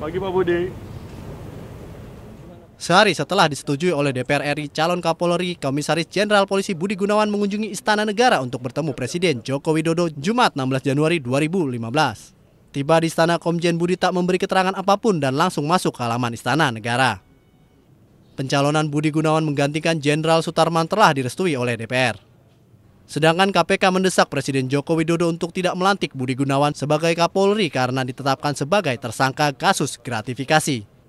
Pagi Pak Budi. Sehari setelah disetujui oleh DPR RI calon Kapolri, Komisaris Jenderal Polisi Budi Gunawan mengunjungi Istana Negara untuk bertemu Presiden Joko Widodo Jumat 16 Januari 2015. Tiba di istana, Komjen Budi tak memberi keterangan apapun dan langsung masuk ke halaman Istana Negara. Pencalonan Budi Gunawan menggantikan Jenderal Sutarman telah direstui oleh DPR. Sedangkan KPK mendesak Presiden Joko Widodo untuk tidak melantik Budi Gunawan sebagai Kapolri karena ditetapkan sebagai tersangka kasus gratifikasi.